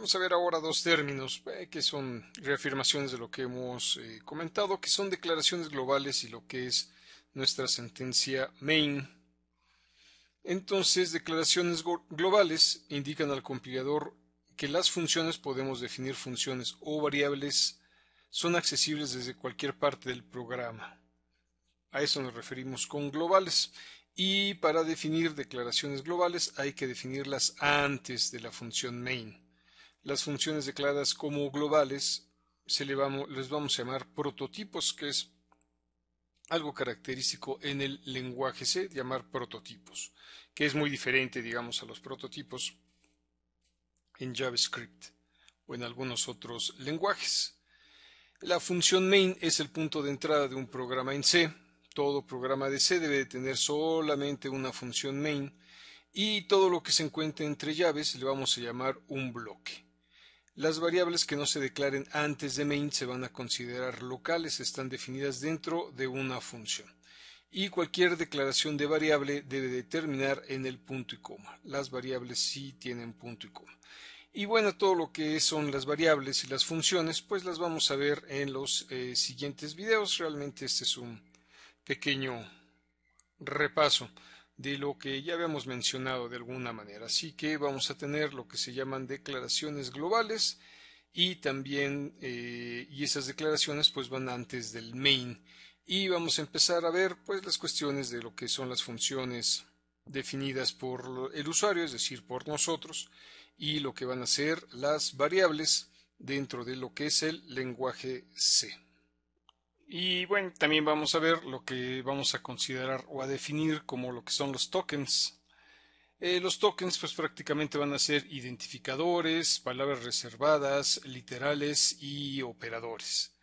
Vamos a ver ahora dos términos eh, que son reafirmaciones de lo que hemos eh, comentado, que son declaraciones globales y lo que es nuestra sentencia main. Entonces, declaraciones globales indican al compilador que las funciones podemos definir funciones o variables son accesibles desde cualquier parte del programa. A eso nos referimos con globales. Y para definir declaraciones globales hay que definirlas antes de la función main las funciones declaradas como globales se les vamos a llamar prototipos, que es algo característico en el lenguaje C, llamar prototipos, que es muy diferente, digamos, a los prototipos en JavaScript o en algunos otros lenguajes. La función main es el punto de entrada de un programa en C. Todo programa de C debe de tener solamente una función main y todo lo que se encuentre entre llaves le vamos a llamar un bloque. Las variables que no se declaren antes de main se van a considerar locales, están definidas dentro de una función. Y cualquier declaración de variable debe terminar en el punto y coma. Las variables sí tienen punto y coma. Y bueno, todo lo que son las variables y las funciones, pues las vamos a ver en los eh, siguientes videos. Realmente este es un pequeño repaso de lo que ya habíamos mencionado de alguna manera. Así que vamos a tener lo que se llaman declaraciones globales y también eh, y esas declaraciones pues van antes del main y vamos a empezar a ver pues las cuestiones de lo que son las funciones definidas por el usuario, es decir, por nosotros y lo que van a ser las variables dentro de lo que es el lenguaje C. Y bueno, también vamos a ver lo que vamos a considerar o a definir como lo que son los tokens. Eh, los tokens pues prácticamente van a ser identificadores, palabras reservadas, literales y operadores.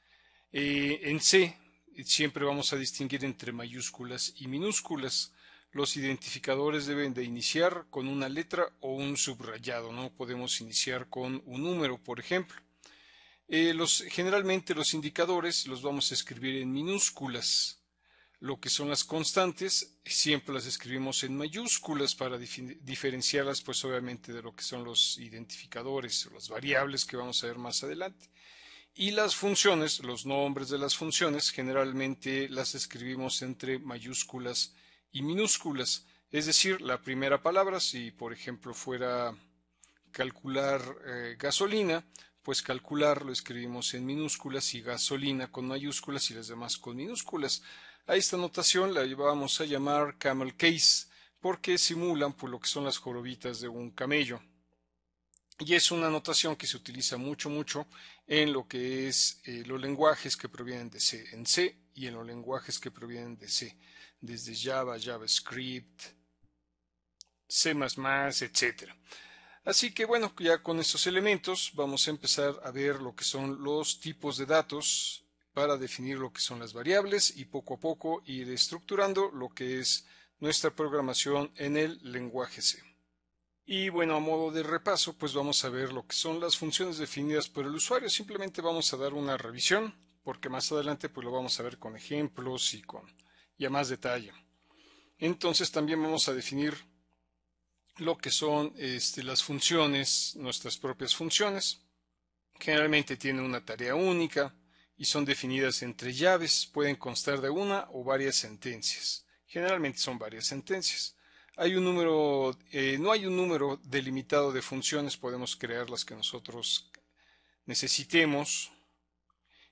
Eh, en C siempre vamos a distinguir entre mayúsculas y minúsculas. Los identificadores deben de iniciar con una letra o un subrayado, no podemos iniciar con un número, por ejemplo. Eh, generalmente los indicadores los vamos a escribir en minúsculas. Lo que son las constantes siempre las escribimos en mayúsculas para diferenciarlas pues obviamente de lo que son los identificadores o las variables que vamos a ver más adelante. Y las funciones, los nombres de las funciones, generalmente las escribimos entre mayúsculas y minúsculas. Es decir, la primera palabra, si por ejemplo fuera calcular eh, gasolina, pues calcular lo escribimos en minúsculas y gasolina con mayúsculas y las demás con minúsculas. A esta notación la vamos a llamar camel case porque simulan por pues, lo que son las jorobitas de un camello. Y es una notación que se utiliza mucho, mucho en lo que es eh, los lenguajes que provienen de C, en C y en los lenguajes que provienen de C, desde Java, JavaScript, C++, etc Así que bueno, ya con estos elementos vamos a empezar a ver lo que son los tipos de datos para definir lo que son las variables y poco a poco ir estructurando lo que es nuestra programación en el lenguaje C. Y bueno, a modo de repaso, pues vamos a ver lo que son las funciones definidas por el usuario. Simplemente vamos a dar una revisión, porque más adelante pues lo vamos a ver con ejemplos y con ya más detalle. Entonces también vamos a definir lo que son este, las funciones, nuestras propias funciones. Generalmente tienen una tarea única y son definidas entre llaves, pueden constar de una o varias sentencias. Generalmente son varias sentencias. Hay un número, eh, no hay un número delimitado de funciones, podemos crear las que nosotros necesitemos.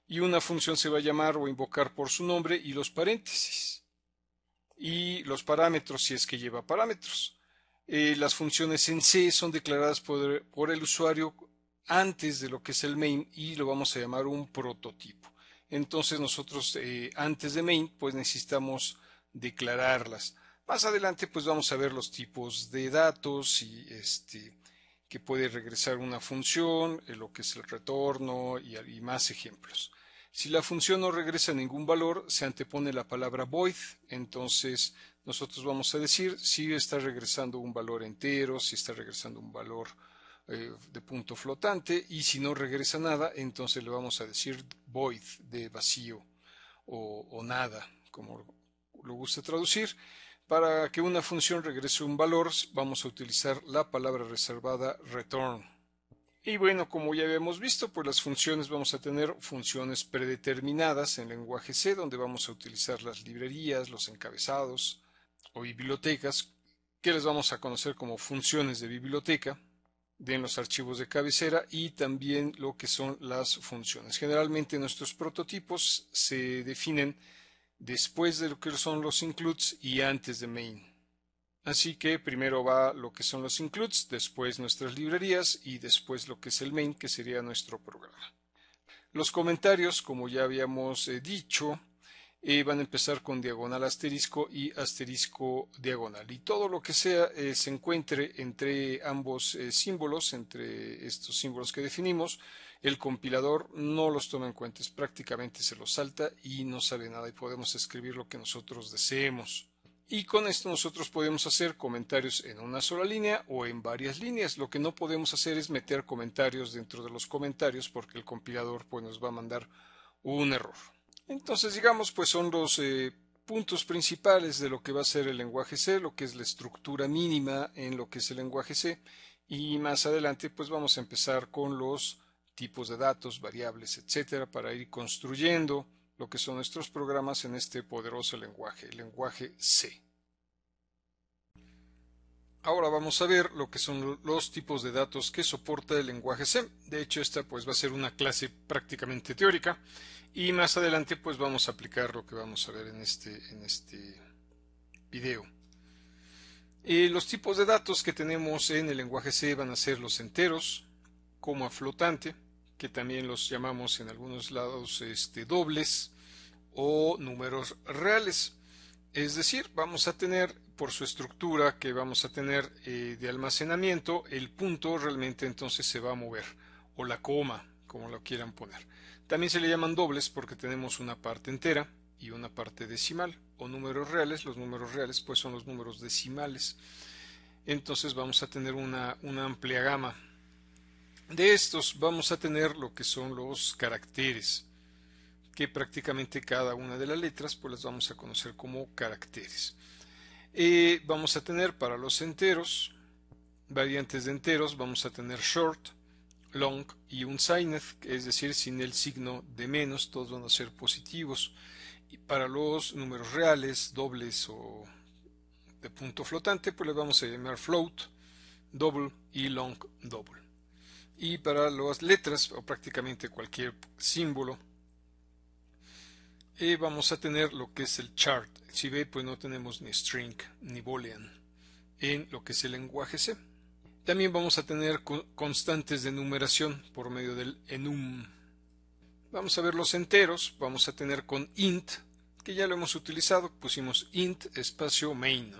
Y una función se va a llamar o invocar por su nombre y los paréntesis. Y los parámetros si es que lleva parámetros. Eh, las funciones en C son declaradas por, el usuario antes de lo que es el main y lo vamos a llamar un prototipo. Entonces nosotros eh, antes de main pues necesitamos declararlas. Más adelante pues vamos a ver los tipos de datos y este que puede regresar una función, eh, lo que es el retorno y, y más ejemplos. Si la función no regresa ningún valor, se antepone la palabra void, entonces nosotros vamos a decir si está regresando un valor entero, si está regresando un valor eh, de punto flotante y si no regresa nada, entonces le vamos a decir void de vacío o, o nada, como lo gusta traducir. Para que una función regrese un valor, vamos a utilizar la palabra reservada return. Y bueno, como ya habíamos visto, pues las funciones vamos a tener funciones predeterminadas en lenguaje C, donde vamos a utilizar las librerías, los encabezados, o bibliotecas que les vamos a conocer como funciones de biblioteca de los archivos de cabecera y también lo que son las funciones. Generalmente nuestros prototipos se definen después de lo que son los includes y antes de main. Así que primero va lo que son los includes, después nuestras librerías y después lo que es el main, que sería nuestro programa. Los comentarios, como ya habíamos eh, dicho, eh, van a empezar con diagonal asterisco y asterisco diagonal. Y todo lo que sea eh, se encuentre entre ambos eh, símbolos, entre estos símbolos que definimos, el compilador no los toma en cuenta, es, prácticamente se los salta y no sale nada y podemos escribir lo que nosotros deseemos. Y con esto nosotros podemos hacer comentarios en una sola línea o en varias líneas. Lo que no podemos hacer es meter comentarios dentro de los comentarios porque el compilador pues, nos va a mandar un error. Entonces, digamos, pues son los eh, puntos principales de lo que va a ser el lenguaje C, lo que es la estructura mínima en lo que es el lenguaje C. Y más adelante, pues vamos a empezar con los tipos de datos, variables, etcétera, para ir construyendo lo que son nuestros programas en este poderoso lenguaje, el lenguaje C. Ahora vamos a ver lo que son los tipos de datos que soporta el lenguaje C. De hecho, esta pues va a ser una clase prácticamente teórica y más adelante pues vamos a aplicar lo que vamos a ver en este, en este video. Eh, los tipos de datos que tenemos en el lenguaje C van a ser los enteros, coma flotante, que también los llamamos en algunos lados este, dobles o números reales. Es decir, vamos a tener por su estructura que vamos a tener eh, de almacenamiento, el punto realmente entonces se va a mover, o la coma, como lo quieran poner. También se le llaman dobles porque tenemos una parte entera y una parte decimal, o números reales, los números reales pues son los números decimales. Entonces vamos a tener una amplia gama. De estos vamos a tener lo que son los caracteres que prácticamente cada una de las letras pues las vamos a conocer como caracteres. Eh, vamos a tener para los enteros, variantes de enteros, vamos a tener short, long y un unsigned, es decir, sin el signo de menos, todos van a ser positivos. Y para los números reales, dobles o de punto flotante, pues les vamos a llamar float, double y long double. Y para las letras, o prácticamente cualquier símbolo, vamos a tener lo que es el chart. Si ve, pues no tenemos ni string ni boolean en lo que es el lenguaje C. También vamos a tener constantes de numeración por medio del enum. Vamos a ver los enteros. Vamos a tener con int, que ya lo hemos utilizado. Pusimos int espacio main.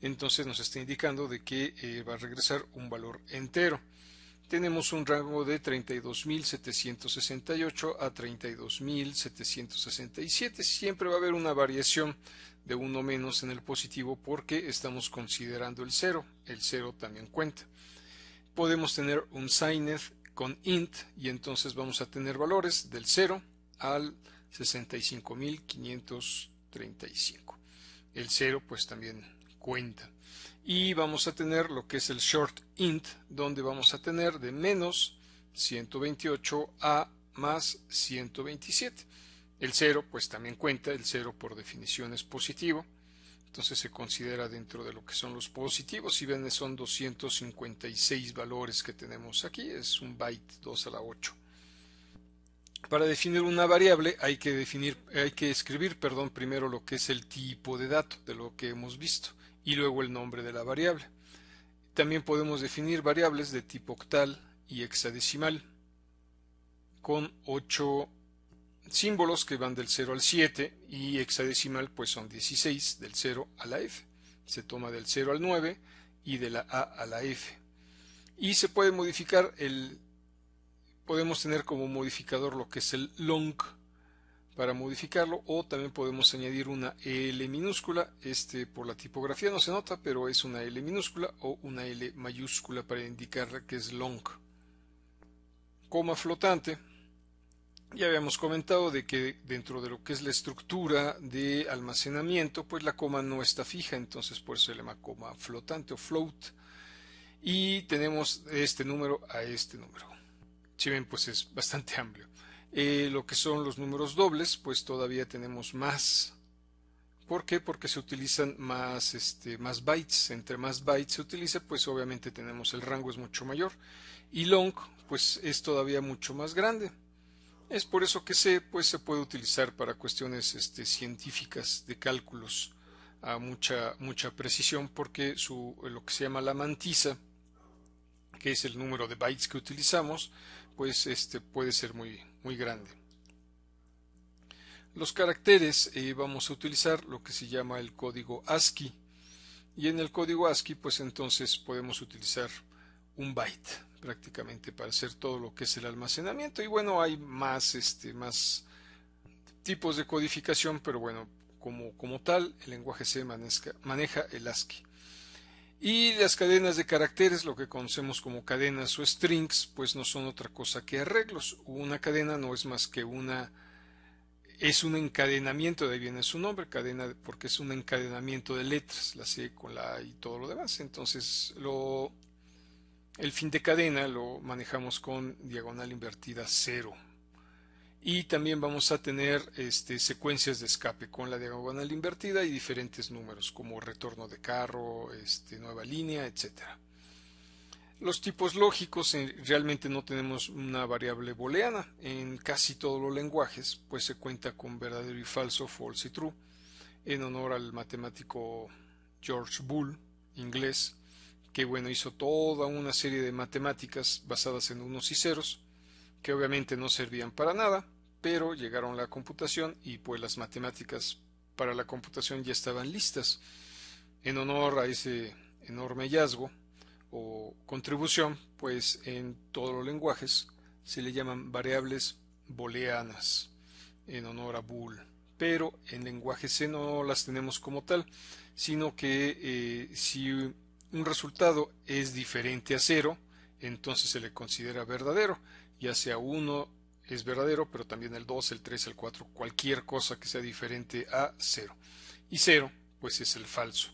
Entonces nos está indicando de que eh, va a regresar un valor entero tenemos un rango de 32.768 a 32.767. Siempre va a haber una variación de uno menos en el positivo porque estamos considerando el cero. El cero también cuenta. Podemos tener un signed con int y entonces vamos a tener valores del 0 al 65.535. El 0 pues también cuenta y vamos a tener lo que es el short int, donde vamos a tener de menos 128 a más 127. El 0 pues también cuenta, el 0 por definición es positivo, entonces se considera dentro de lo que son los positivos, si ven son 256 valores que tenemos aquí, es un byte 2 a la 8. Para definir una variable hay que, definir, hay que escribir perdón, primero lo que es el tipo de dato de lo que hemos visto y luego el nombre de la variable. También podemos definir variables de tipo octal y hexadecimal con 8 símbolos que van del 0 al 7 y hexadecimal pues son 16 del 0 a la F. Se toma del 0 al 9 y de la A a la F. Y se puede modificar el podemos tener como modificador lo que es el long para modificarlo o también podemos añadir una L minúscula, este por la tipografía no se nota, pero es una L minúscula o una L mayúscula para indicar que es long. Coma flotante. Ya habíamos comentado de que dentro de lo que es la estructura de almacenamiento, pues la coma no está fija, entonces por eso se llama coma flotante o float. Y tenemos este número a este número. Si ven, pues es bastante amplio. Eh, lo que son los números dobles, pues todavía tenemos más. ¿Por qué? Porque se utilizan más, este, más bytes. Entre más bytes se utiliza, pues obviamente tenemos el rango es mucho mayor. Y long, pues es todavía mucho más grande. Es por eso que se, pues, se puede utilizar para cuestiones este, científicas de cálculos a mucha, mucha precisión, porque su, lo que se llama la mantisa, que es el número de bytes que utilizamos, pues este, puede ser muy, muy grande. Los caracteres eh, vamos a utilizar lo que se llama el código ASCII y en el código ASCII pues entonces podemos utilizar un byte prácticamente para hacer todo lo que es el almacenamiento y bueno hay más este más tipos de codificación pero bueno como, como tal el lenguaje C maneja el ASCII y las cadenas de caracteres, lo que conocemos como cadenas o strings, pues no son otra cosa que arreglos. Una cadena no es más que una es un encadenamiento, de ahí viene su nombre, cadena, porque es un encadenamiento de letras, la C con la A y todo lo demás. Entonces, lo, el fin de cadena lo manejamos con diagonal invertida cero y también vamos a tener este, secuencias de escape con la diagonal invertida y diferentes números como retorno de carro, este, nueva línea, etcétera. Los tipos lógicos eh, realmente no tenemos una variable booleana. En casi todos los lenguajes pues se cuenta con verdadero y falso, false y true, en honor al matemático George Bull, inglés, que bueno, hizo toda una serie de matemáticas basadas en unos y ceros que obviamente no servían para nada, pero llegaron la computación y pues las matemáticas para la computación ya estaban listas. En honor a ese enorme hallazgo o contribución, pues en todos los lenguajes se le llaman variables booleanas en honor a Boole, pero en lenguaje C no las tenemos como tal, sino que eh, si un resultado es diferente a cero, entonces se le considera verdadero ya sea 1 es verdadero, pero también el 2, el 3, el 4, cualquier cosa que sea diferente a 0. Y 0, pues es el falso.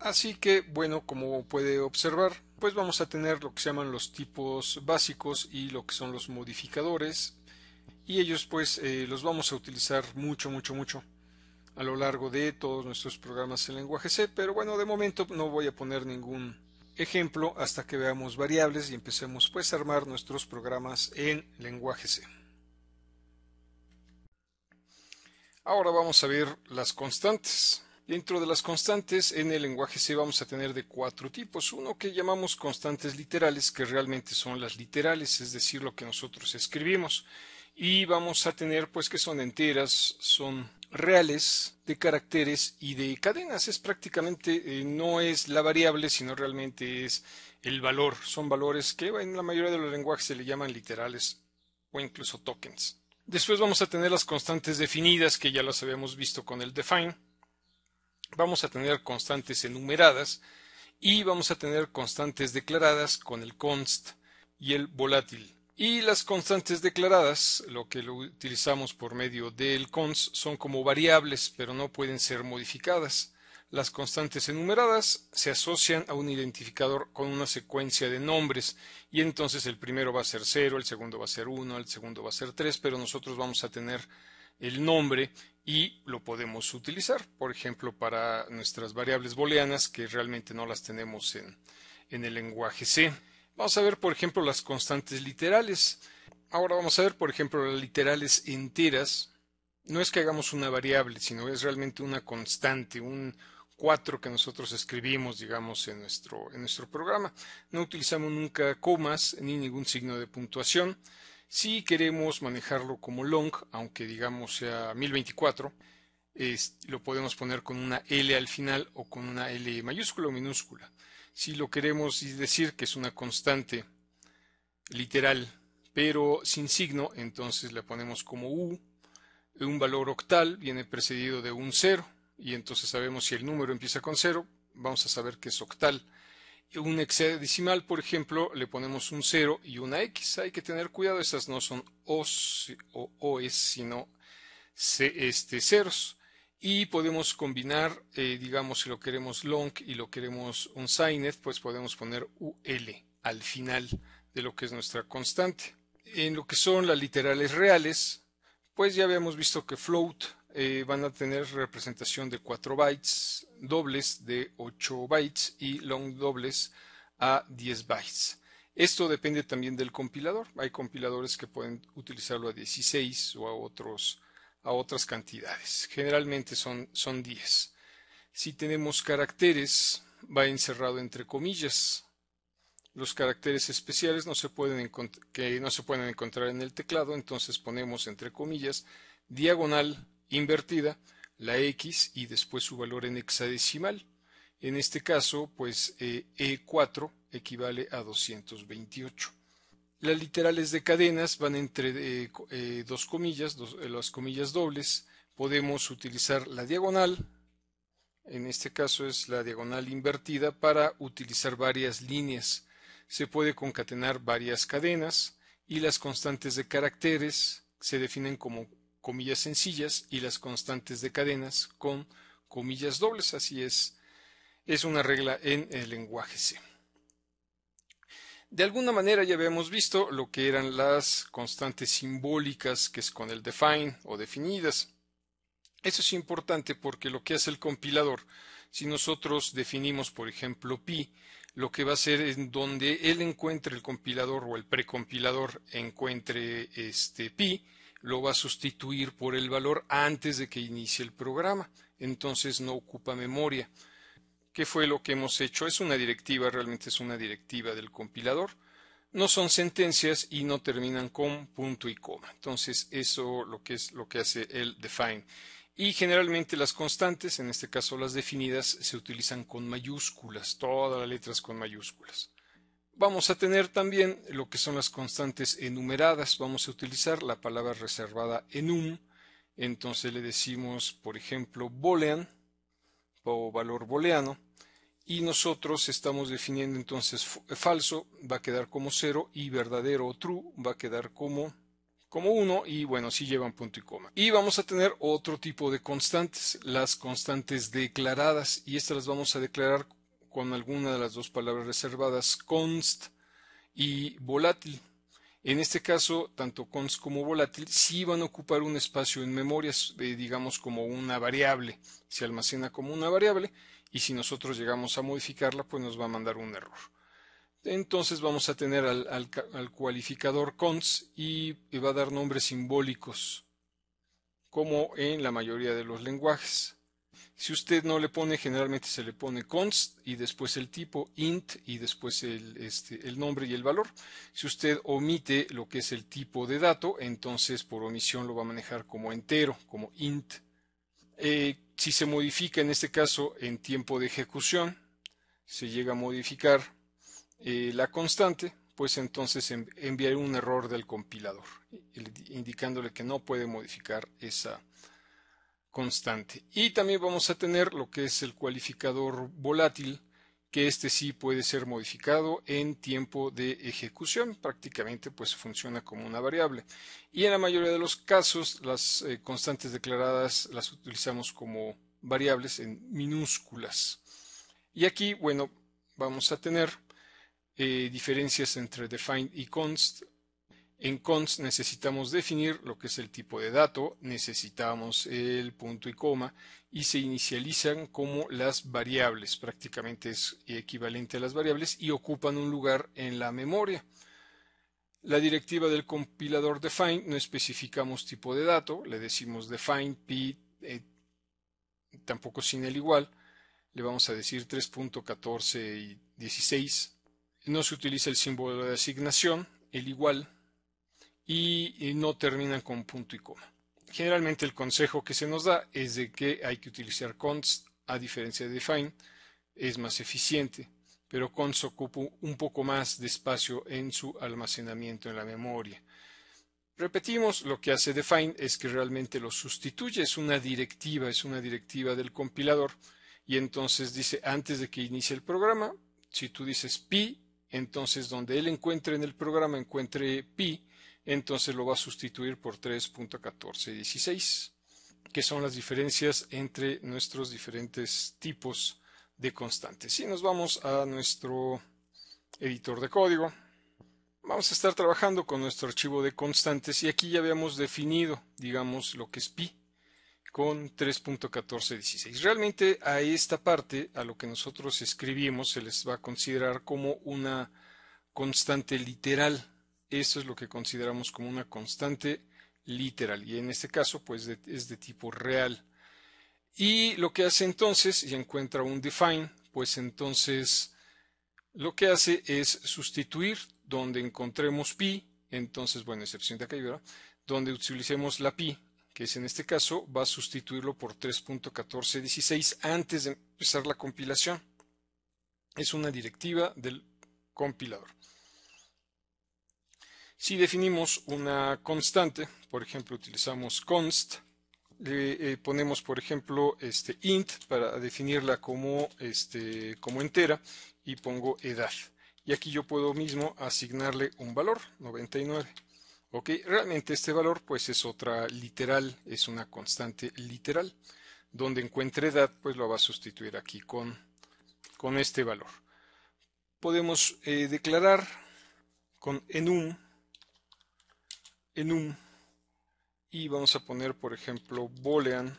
Así que, bueno, como puede observar, pues vamos a tener lo que se llaman los tipos básicos y lo que son los modificadores. Y ellos pues eh, los vamos a utilizar mucho, mucho, mucho a lo largo de todos nuestros programas en lenguaje C, pero bueno, de momento no voy a poner ningún ejemplo hasta que veamos variables y empecemos pues a armar nuestros programas en lenguaje C. Ahora vamos a ver las constantes. Dentro de las constantes en el lenguaje C vamos a tener de cuatro tipos. Uno que llamamos constantes literales, que realmente son las literales, es decir, lo que nosotros escribimos. Y vamos a tener pues que son enteras, son reales de caracteres y de cadenas. Es prácticamente, eh, no es la variable, sino realmente es el valor. Son valores que en la mayoría de los lenguajes se le llaman literales o incluso tokens. Después vamos a tener las constantes definidas, que ya las habíamos visto con el define. Vamos a tener constantes enumeradas y vamos a tener constantes declaradas con el const y el volátil. Y las constantes declaradas, lo que lo utilizamos por medio del cons, son como variables, pero no pueden ser modificadas. Las constantes enumeradas se asocian a un identificador con una secuencia de nombres y entonces el primero va a ser 0, el segundo va a ser 1, el segundo va a ser 3, pero nosotros vamos a tener el nombre y lo podemos utilizar, por ejemplo, para nuestras variables booleanas que realmente no las tenemos en, en el lenguaje C. Vamos a ver, por ejemplo, las constantes literales. Ahora vamos a ver, por ejemplo, las literales enteras. No es que hagamos una variable, sino es realmente una constante, un 4 que nosotros escribimos, digamos, en nuestro, en nuestro programa. No utilizamos nunca comas ni ningún signo de puntuación. Si queremos manejarlo como long, aunque digamos sea 1024, lo podemos poner con una L al final o con una L mayúscula o minúscula si lo queremos decir que es una constante literal, pero sin signo, entonces le ponemos como u, un valor octal viene precedido de un cero, y entonces sabemos si el número empieza con cero, vamos a saber que es octal. Un hexadecimal, por ejemplo, le ponemos un cero y una X. Hay que tener cuidado, esas no son O's o O's, sino este, ceros y podemos combinar, eh, digamos, si lo queremos long y lo queremos unsigned, pues podemos poner UL al final de lo que es nuestra constante. En lo que son las literales reales, pues ya habíamos visto que float eh, van a tener representación de 4 bytes, dobles de 8 bytes y long dobles a 10 bytes. Esto depende también del compilador. Hay compiladores que pueden utilizarlo a 16 o a otros a otras cantidades. Generalmente son, son 10. Si tenemos caracteres, va encerrado entre comillas. Los caracteres especiales no se pueden que no se pueden encontrar en el teclado, entonces ponemos entre comillas diagonal invertida la X y después su valor en hexadecimal. En este caso, pues E4 eh, e equivale a 228. Las literales de cadenas van entre eh, eh, dos comillas, eh, las comillas dobles. Podemos utilizar la diagonal, en este caso es la diagonal invertida, para utilizar varias líneas. Se puede concatenar varias cadenas y las constantes de caracteres se definen como comillas sencillas y las constantes de cadenas con comillas dobles. Así es, es una regla en el lenguaje C. De alguna manera ya habíamos visto lo que eran las constantes simbólicas que es con el define o definidas. Eso es importante porque lo que hace el compilador, si nosotros definimos por ejemplo pi, lo que va a hacer es donde él encuentre el compilador o el precompilador encuentre este pi, lo va a sustituir por el valor antes de que inicie el programa. Entonces no ocupa memoria. ¿Qué fue lo que hemos hecho? Es una directiva, realmente es una directiva del compilador. No son sentencias y no terminan con punto y coma. Entonces, eso lo que es lo que hace el define. Y generalmente las constantes, en este caso las definidas, se utilizan con mayúsculas, todas las letras con mayúsculas. Vamos a tener también lo que son las constantes enumeradas. Vamos a utilizar la palabra reservada enum. Entonces le decimos, por ejemplo, boolean o valor booleano y nosotros estamos definiendo entonces eh, falso va a quedar como 0 y verdadero o true va a quedar como como 1 y bueno, si sí llevan punto y coma. Y vamos a tener otro tipo de constantes, las constantes declaradas y estas las vamos a declarar con alguna de las dos palabras reservadas const y volátil. En este caso, tanto cons como volátil sí van a ocupar un espacio en memoria, eh, digamos como una variable, se almacena como una variable y si nosotros llegamos a modificarla, pues nos va a mandar un error. Entonces vamos a tener al, al cualificador cons y eh, va a dar nombres simbólicos, como en la mayoría de los lenguajes. Si usted no le pone, generalmente se le pone const y después el tipo int y después este, el, nombre y el valor. Si usted omite lo que es el tipo de dato, entonces por omisión lo va a manejar como entero, como int. Eh, si se modifica en este caso en tiempo de ejecución, se llega a modificar eh, la constante, pues entonces enviaré un error del compilador, eh, indicándole que no puede modificar esa constante. Y también vamos a tener lo que es el cualificador volátil, que este sí puede ser modificado en tiempo de ejecución, prácticamente pues funciona como una variable. Y en la mayoría de los casos las eh, constantes declaradas las utilizamos como variables en minúsculas. Y aquí, bueno, vamos a tener eh, diferencias entre define y const, en const necesitamos definir lo que es el tipo de dato, necesitamos el punto y coma y se inicializan como las variables, prácticamente es equivalente a las variables y ocupan un lugar en la memoria. La directiva del compilador define no especificamos tipo de dato, le decimos define p eh, tampoco sin el igual, le vamos a decir 3.14 y 16. No se utiliza el símbolo de asignación, el igual y no terminan con punto y coma. Generalmente el consejo que se nos da es de que hay que utilizar const a diferencia de define, es más eficiente, pero const ocupa un poco más de espacio en su almacenamiento en la memoria. Repetimos, lo que hace define es que realmente lo sustituye, es una directiva, es una directiva del compilador y entonces dice antes de que inicie el programa, si tú dices pi, entonces donde él encuentre en el programa encuentre pi, entonces lo va a sustituir por 3.1416, que son las diferencias entre nuestros diferentes tipos de constantes. Si nos vamos a nuestro editor de código. Vamos a estar trabajando con nuestro archivo de constantes y aquí ya habíamos definido, digamos, lo que es pi con 3.1416. Realmente a esta parte, a lo que nosotros escribimos, se les va a considerar como una constante literal, eso es lo que consideramos como una constante literal y en este caso pues es de tipo real. Y lo que hace entonces, y encuentra un define, pues entonces lo que hace es sustituir donde encontremos pi, entonces, bueno, excepción de acá, Donde utilicemos la pi, que es en este caso, va a sustituirlo por 3.1416 antes de empezar la compilación. Es una directiva del compilador. Si definimos una constante, por ejemplo, utilizamos const, le eh, ponemos, por ejemplo, este int para definirla como, este, como entera y pongo edad. Y aquí yo puedo mismo asignarle un valor, 99. ¿Ok? Realmente este valor pues es otra literal, es una constante literal. Donde encuentre edad pues lo va a sustituir aquí con, con este valor. Podemos eh, declarar con enum un y vamos a poner por ejemplo boolean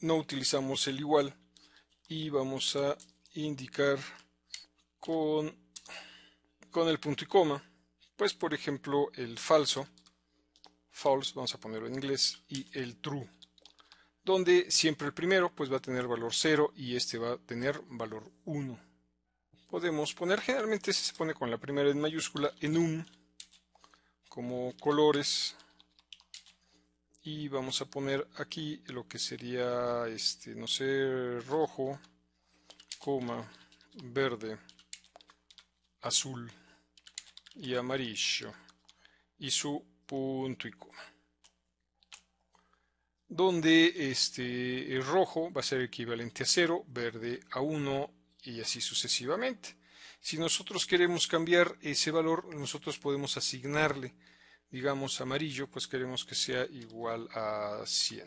no utilizamos el igual y vamos a indicar con con el punto y coma pues por ejemplo el falso false vamos a ponerlo en inglés y el true donde siempre el primero pues va a tener valor 0 y este va a tener valor 1 podemos poner generalmente si se pone con la primera en mayúscula en un como colores y vamos a poner aquí lo que sería este no sé rojo coma verde azul y amarillo y su punto y coma donde este el rojo va a ser equivalente a 0 verde a 1 y así sucesivamente si nosotros queremos cambiar ese valor, nosotros podemos asignarle, digamos, amarillo, pues queremos que sea igual a 100.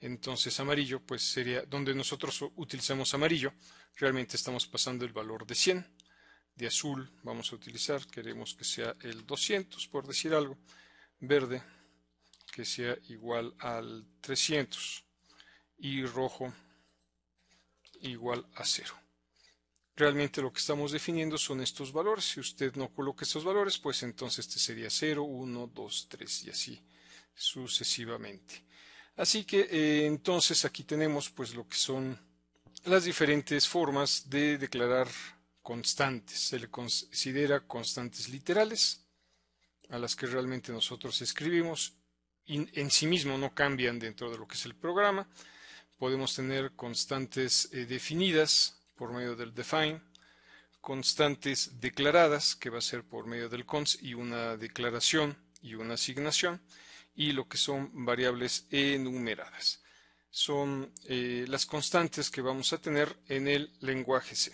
Entonces amarillo, pues sería donde nosotros utilizamos amarillo, realmente estamos pasando el valor de 100. De azul vamos a utilizar, queremos que sea el 200, por decir algo. Verde, que sea igual al 300. Y rojo, igual a 0 realmente lo que estamos definiendo son estos valores. Si usted no coloca estos valores, pues entonces este sería 0, 1, 2, 3 y así sucesivamente. Así que eh, entonces aquí tenemos pues lo que son las diferentes formas de declarar constantes. Se le considera constantes literales, a las que realmente nosotros escribimos y en sí mismo no cambian dentro de lo que es el programa. Podemos tener constantes eh, definidas por medio del define, constantes declaradas, que va a ser por medio del const y una declaración y una asignación, y lo que son variables enumeradas. Son eh, las constantes que vamos a tener en el lenguaje C.